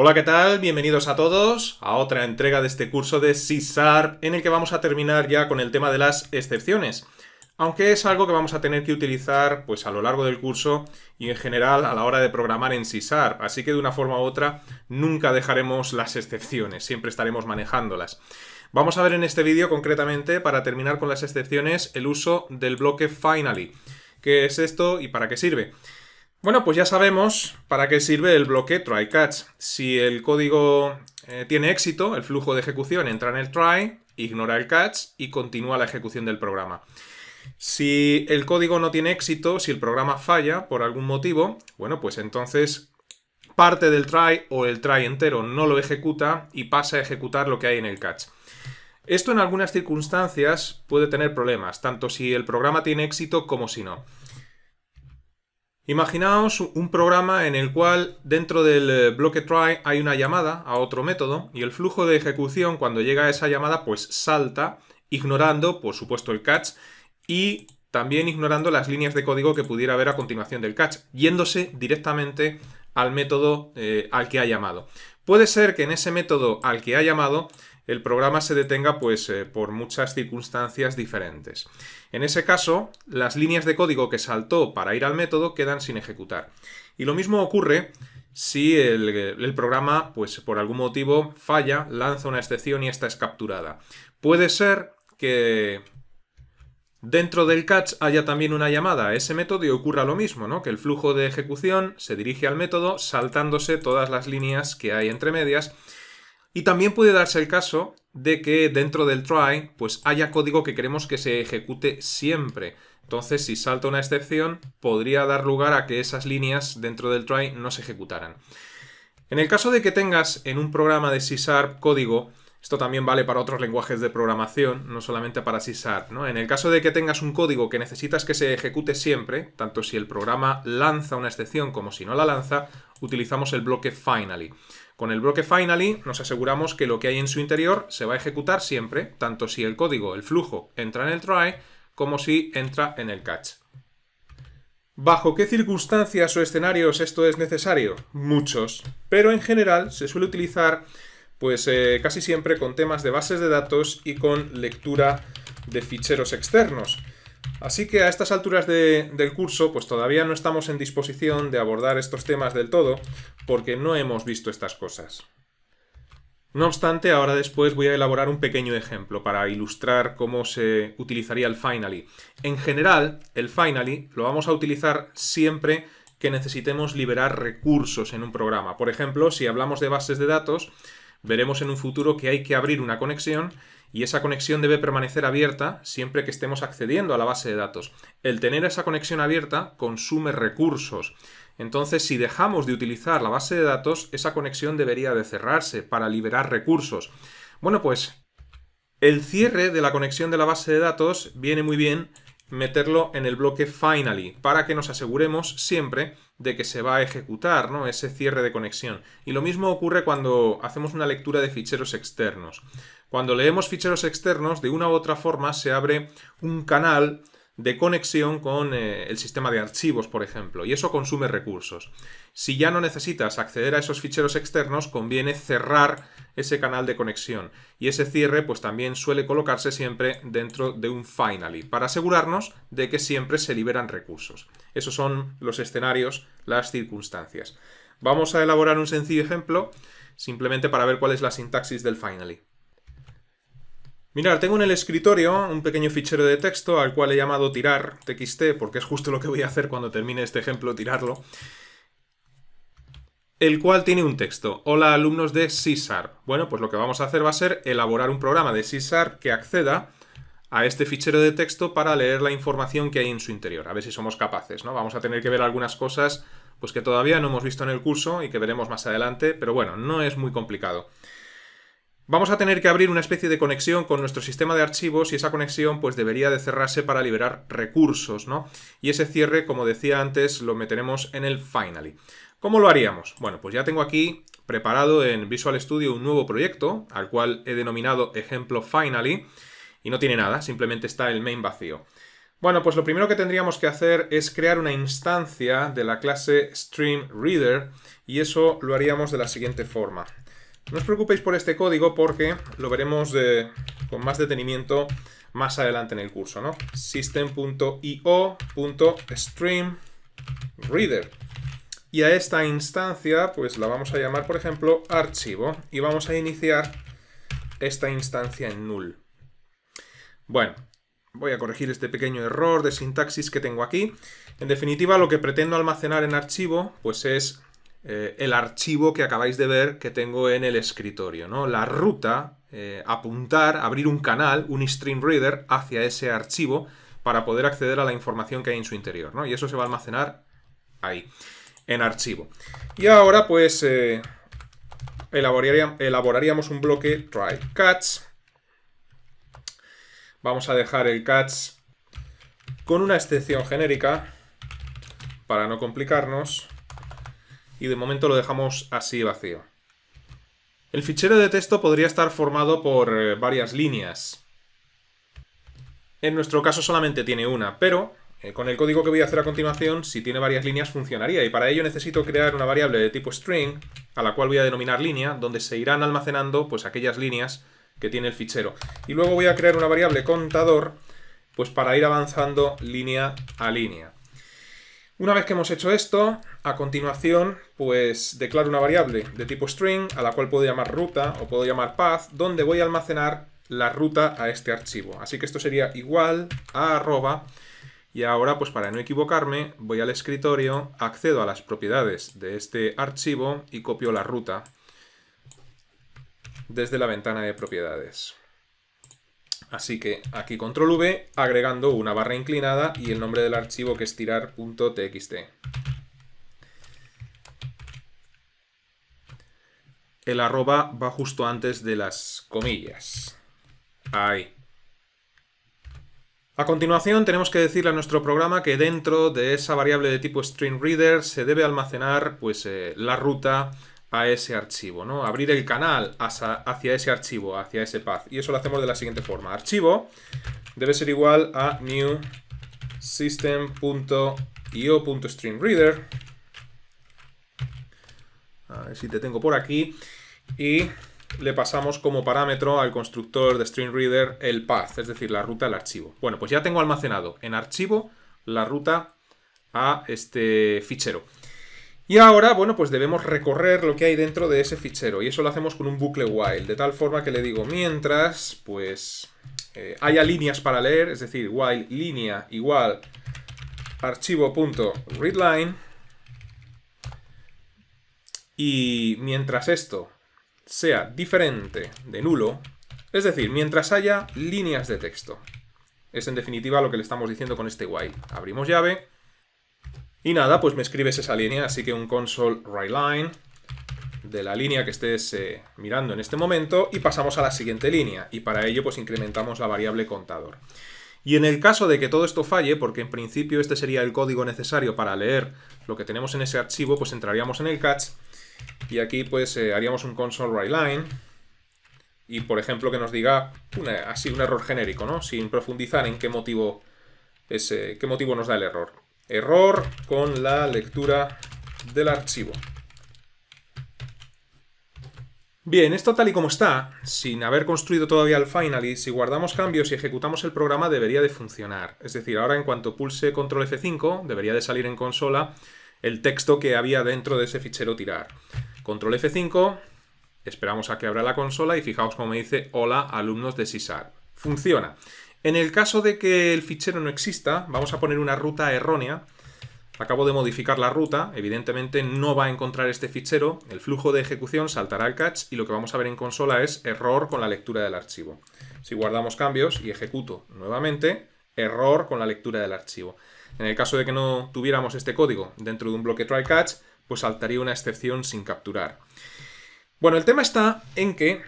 Hola, ¿qué tal? Bienvenidos a todos a otra entrega de este curso de C en el que vamos a terminar ya con el tema de las excepciones. Aunque es algo que vamos a tener que utilizar pues a lo largo del curso y en general a la hora de programar en C así que de una forma u otra nunca dejaremos las excepciones, siempre estaremos manejándolas. Vamos a ver en este vídeo concretamente para terminar con las excepciones el uso del bloque finally. ¿Qué es esto y para qué sirve? Bueno, pues ya sabemos para qué sirve el bloque try catch. Si el código eh, tiene éxito, el flujo de ejecución entra en el try, ignora el catch y continúa la ejecución del programa. Si el código no tiene éxito, si el programa falla por algún motivo, bueno, pues entonces parte del try o el try entero no lo ejecuta y pasa a ejecutar lo que hay en el catch. Esto en algunas circunstancias puede tener problemas, tanto si el programa tiene éxito como si no. Imaginaos un programa en el cual dentro del eh, bloque try hay una llamada a otro método y el flujo de ejecución cuando llega a esa llamada pues salta ignorando por supuesto el catch y también ignorando las líneas de código que pudiera haber a continuación del catch, yéndose directamente al método eh, al que ha llamado. Puede ser que en ese método al que ha llamado el programa se detenga pues, eh, por muchas circunstancias diferentes. En ese caso, las líneas de código que saltó para ir al método quedan sin ejecutar. Y lo mismo ocurre si el, programa, pues por algún motivo, falla, lanza una excepción y esta es capturada. Puede ser que dentro del catch haya también una llamada a ese método y ocurra lo mismo, ¿no? Que el flujo de ejecución se dirige al método saltándose todas las líneas que hay entre medias y también puede darse el caso de que dentro del try pues haya código que queremos que se ejecute siempre. Entonces, si salta una excepción, podría dar lugar a que esas líneas dentro del try no se ejecutaran. En el caso de que tengas en un programa de C código, esto también vale para otros lenguajes de programación, no solamente para C ¿no? En el caso de que tengas un código que necesitas que se ejecute siempre, tanto si el programa lanza una excepción como si no la lanza, utilizamos el bloque finally. Con el bloque finally nos aseguramos que lo que hay en su interior se va a ejecutar siempre, tanto si el código, el flujo, entra en el try como si entra en el catch. ¿Bajo qué circunstancias o escenarios esto es necesario? Muchos, pero en general se suele utilizar pues eh, casi siempre con temas de bases de datos y con lectura de ficheros externos. Así que a estas alturas del curso, pues todavía no estamos en disposición de abordar estos temas del todo, porque no hemos visto estas cosas. No obstante, ahora después voy a elaborar un pequeño ejemplo para ilustrar cómo se utilizaría el finally. En general, el finally lo vamos a utilizar siempre que necesitemos liberar recursos en un programa. Por ejemplo, si hablamos de bases de datos, veremos en un futuro que hay que abrir una conexión y esa conexión debe permanecer abierta siempre que estemos accediendo a la base de datos. El tener esa conexión abierta consume recursos. Entonces, si dejamos de utilizar la base de datos, esa conexión debería de cerrarse para liberar recursos. Bueno, pues el cierre de la conexión de la base de datos viene muy bien meterlo en el bloque finally para que nos aseguremos siempre de que se va a ejecutar, ¿no? Ese cierre de conexión. Y lo mismo ocurre cuando hacemos una lectura de ficheros externos. Cuando leemos ficheros externos, de una u otra forma se abre un canal de conexión con eh, el sistema de archivos, por ejemplo, y eso consume recursos. Si ya no necesitas acceder a esos ficheros externos, conviene cerrar ese canal de conexión. Y ese cierre, pues también suele colocarse siempre dentro de un finally, para asegurarnos de que siempre se liberan recursos. Esos son los escenarios, las circunstancias. Vamos a elaborar un sencillo ejemplo, simplemente para ver cuál es la sintaxis del finally. Mirad, tengo en el escritorio un pequeño fichero de texto al cual he llamado tirar txt, porque es justo lo que voy a hacer cuando termine este ejemplo, tirarlo. El cual tiene un texto. Hola alumnos de césar Bueno, pues lo que vamos a hacer va a ser elaborar un programa de CISAR que acceda a este fichero de texto para leer la información que hay en su interior. A ver si somos capaces, ¿no? Vamos a tener que ver algunas cosas pues que todavía no hemos visto en el curso y que veremos más adelante, pero bueno, no es muy complicado. Vamos a tener que abrir una especie de conexión con nuestro sistema de archivos y esa conexión pues debería de cerrarse para liberar recursos, ¿no? Y ese cierre, como decía antes, lo meteremos en el Finally. ¿Cómo lo haríamos? Bueno, pues ya tengo aquí preparado en Visual Studio un nuevo proyecto, al cual he denominado ejemplo Finally, y no tiene nada, simplemente está el main vacío. Bueno, pues lo primero que tendríamos que hacer es crear una instancia de la clase StreamReader, y eso lo haríamos de la siguiente forma. No os preocupéis por este código porque lo veremos eh, con más detenimiento más adelante en el curso, ¿no? System.io.streamReader. Y a esta instancia, pues la vamos a llamar, por ejemplo, archivo. Y vamos a iniciar esta instancia en null. Bueno, voy a corregir este pequeño error de sintaxis que tengo aquí. En definitiva, lo que pretendo almacenar en archivo, pues es eh, el archivo que acabáis de ver que tengo en el escritorio, ¿no? La ruta, eh, apuntar, abrir un canal, un stream reader hacia ese archivo para poder acceder a la información que hay en su interior, ¿no? Y eso se va a almacenar ahí, en archivo. Y ahora, pues, eh, elaboraríamos un bloque try catch Vamos a dejar el catch con una excepción genérica para no complicarnos y de momento lo dejamos así vacío. El fichero de texto podría estar formado por eh, varias líneas. En nuestro caso solamente tiene una, pero eh, con el código que voy a hacer a continuación, si tiene varias líneas funcionaría y para ello necesito crear una variable de tipo string a la cual voy a denominar línea, donde se irán almacenando pues aquellas líneas que tiene el fichero. Y luego voy a crear una variable contador pues para ir avanzando línea a línea. Una vez que hemos hecho esto, a continuación, pues declaro una variable de tipo string a la cual puedo llamar ruta o puedo llamar path, donde voy a almacenar la ruta a este archivo. Así que esto sería igual a arroba y ahora, pues para no equivocarme, voy al escritorio, accedo a las propiedades de este archivo y copio la ruta desde la ventana de propiedades. Así que aquí control V, agregando una barra inclinada y el nombre del archivo que es tirar.txt. El arroba va justo antes de las comillas. Ahí. A continuación tenemos que decirle a nuestro programa que dentro de esa variable de tipo string reader se debe almacenar pues, eh, la ruta a ese archivo, ¿no? Abrir el canal hacia, ese archivo, hacia ese path. Y eso lo hacemos de la siguiente forma. Archivo debe ser igual a new system.io.streamreader. A ver si te tengo por aquí. Y le pasamos como parámetro al constructor de StreamReader el path, es decir, la ruta al archivo. Bueno, pues ya tengo almacenado en archivo la ruta a este fichero. Y ahora, bueno, pues debemos recorrer lo que hay dentro de ese fichero. Y eso lo hacemos con un bucle while, de tal forma que le digo, mientras, pues, eh, haya líneas para leer, es decir, while línea igual archivo.readline. Y mientras esto sea diferente de nulo, es decir, mientras haya líneas de texto. Es en definitiva lo que le estamos diciendo con este while. Abrimos llave y nada, pues me escribes esa línea, así que un console de la línea que estés eh, mirando en este momento y pasamos a la siguiente línea y para ello pues incrementamos la variable contador. Y en el caso de que todo esto falle, porque en principio este sería el código necesario para leer lo que tenemos en ese archivo, pues entraríamos en el catch y aquí pues eh, haríamos un console y por ejemplo que nos diga así un error genérico, ¿no? Sin profundizar en qué motivo, eh, qué motivo nos da el error. Error con la lectura del archivo. Bien, esto tal y como está, sin haber construido todavía el Finally, si guardamos cambios y ejecutamos el programa debería de funcionar. Es decir, ahora en cuanto pulse Control F5, debería de salir en consola el texto que había dentro de ese fichero tirar. Control F5, esperamos a que abra la consola y fijaos cómo me dice Hola alumnos de CISAR. Funciona. En el caso de que el fichero no exista, vamos a poner una ruta errónea. Acabo de modificar la ruta, evidentemente no va a encontrar este fichero, el flujo de ejecución saltará al catch y lo que vamos a ver en consola es error con la lectura del archivo. Si guardamos cambios y ejecuto nuevamente, error con la lectura del archivo. En el caso de que no tuviéramos este código dentro de un bloque try catch, pues saltaría una excepción sin capturar. Bueno, el tema está en que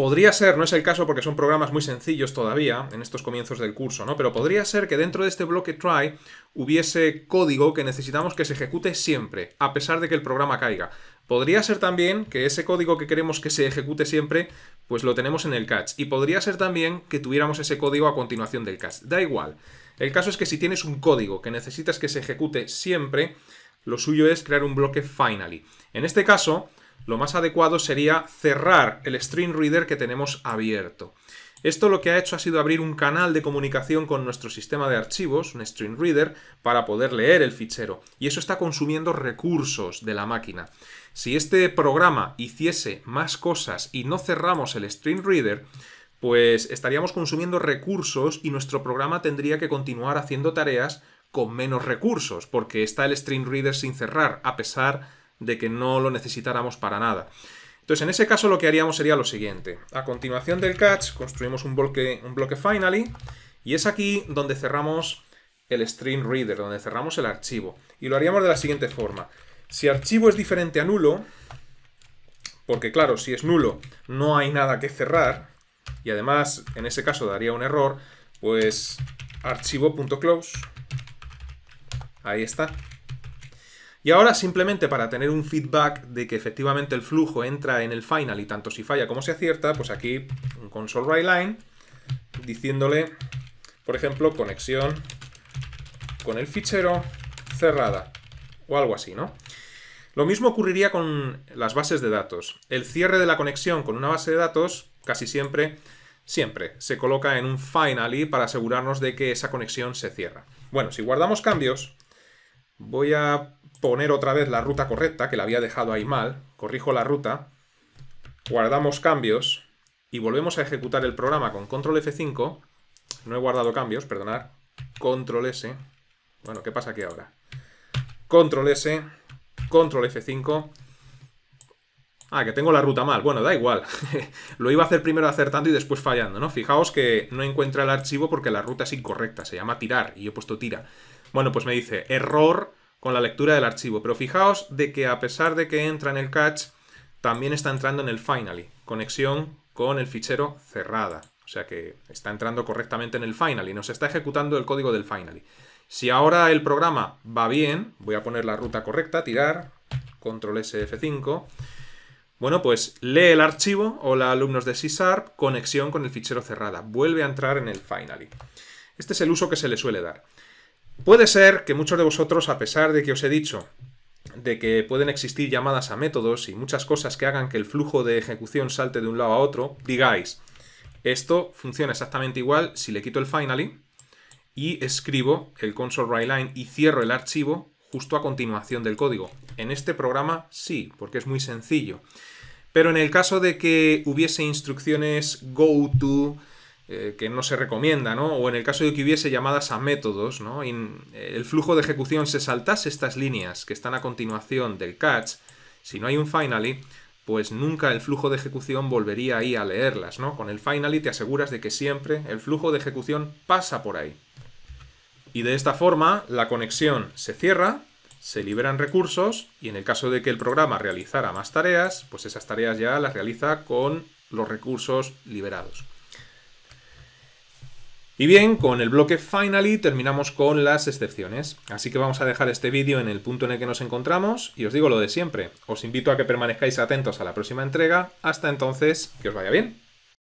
Podría ser, no es el caso porque son programas muy sencillos todavía en estos comienzos del curso, ¿no? Pero podría ser que dentro de este bloque try hubiese código que necesitamos que se ejecute siempre, a pesar de que el programa caiga. Podría ser también que ese código que queremos que se ejecute siempre, pues lo tenemos en el catch. Y podría ser también que tuviéramos ese código a continuación del catch. Da igual. El caso es que si tienes un código que necesitas que se ejecute siempre, lo suyo es crear un bloque finally. En este caso, lo más adecuado sería cerrar el Stream reader que tenemos abierto. Esto lo que ha hecho ha sido abrir un canal de comunicación con nuestro sistema de archivos, un Stream reader, para poder leer el fichero. Y eso está consumiendo recursos de la máquina. Si este programa hiciese más cosas y no cerramos el Stream reader, pues estaríamos consumiendo recursos y nuestro programa tendría que continuar haciendo tareas con menos recursos, porque está el Stream reader sin cerrar, a pesar de que no lo necesitáramos para nada. Entonces, en ese caso lo que haríamos sería lo siguiente. A continuación del catch, construimos un bloque, un bloque finally, y es aquí donde cerramos el stream reader, donde cerramos el archivo. Y lo haríamos de la siguiente forma. Si archivo es diferente a nulo, porque claro, si es nulo no hay nada que cerrar, y además en ese caso daría un error, pues archivo.close. Ahí está. Y ahora simplemente para tener un feedback de que efectivamente el flujo entra en el final y tanto si falla como si acierta, pues aquí un console write line diciéndole, por ejemplo, conexión con el fichero cerrada o algo así, ¿no? Lo mismo ocurriría con las bases de datos. El cierre de la conexión con una base de datos casi siempre, siempre se coloca en un final y para asegurarnos de que esa conexión se cierra. Bueno, si guardamos cambios, voy a poner otra vez la ruta correcta, que la había dejado ahí mal, corrijo la ruta, guardamos cambios y volvemos a ejecutar el programa con control F5, no he guardado cambios, perdonar, control S, bueno, ¿qué pasa aquí ahora? Control S, control F5, Ah, que tengo la ruta mal. Bueno, da igual. Lo iba a hacer primero acertando y después fallando, ¿no? Fijaos que no encuentra el archivo porque la ruta es incorrecta. Se llama tirar y yo he puesto tira. Bueno, pues me dice error con la lectura del archivo. Pero fijaos de que a pesar de que entra en el catch, también está entrando en el finally, conexión con el fichero cerrada. O sea que está entrando correctamente en el finally, nos está ejecutando el código del finally. Si ahora el programa va bien, voy a poner la ruta correcta, tirar, control SF5, bueno, pues lee el archivo, hola alumnos de C conexión con el fichero cerrada, vuelve a entrar en el finally. Este es el uso que se le suele dar. Puede ser que muchos de vosotros, a pesar de que os he dicho de que pueden existir llamadas a métodos y muchas cosas que hagan que el flujo de ejecución salte de un lado a otro, digáis, esto funciona exactamente igual si le quito el finally y escribo el console y cierro el archivo justo a continuación del código. En este programa sí, porque es muy sencillo. Pero en el caso de que hubiese instrucciones go to, eh, que no se recomienda, ¿no? O en el caso de que hubiese llamadas a métodos, ¿no? Y el flujo de ejecución se saltase estas líneas que están a continuación del catch, si no hay un finally, pues nunca el flujo de ejecución volvería ahí a leerlas, ¿no? Con el finally te aseguras de que siempre el flujo de ejecución pasa por ahí. Y de esta forma la conexión se cierra, se liberan recursos y en el caso de que el programa realizara más tareas, pues esas tareas ya las realiza con los recursos liberados. Y bien, con el bloque Finally terminamos con las excepciones. Así que vamos a dejar este vídeo en el punto en el que nos encontramos y os digo lo de siempre. Os invito a que permanezcáis atentos a la próxima entrega. Hasta entonces, que os vaya bien.